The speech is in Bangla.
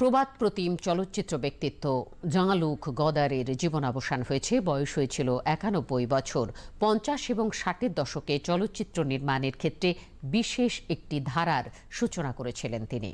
প্রবাদ প্রতিম চলচ্চিত্র ব্যক্তিত্ব জাঁলুক গদারের জীবনাবসান হয়েছে বয়স হয়েছিল একানব্বই বছর পঞ্চাশ এবং ষাটের দশকে চলচ্চিত্র নির্মাণের ক্ষেত্রে বিশেষ একটি ধারার সূচনা করেছিলেন তিনি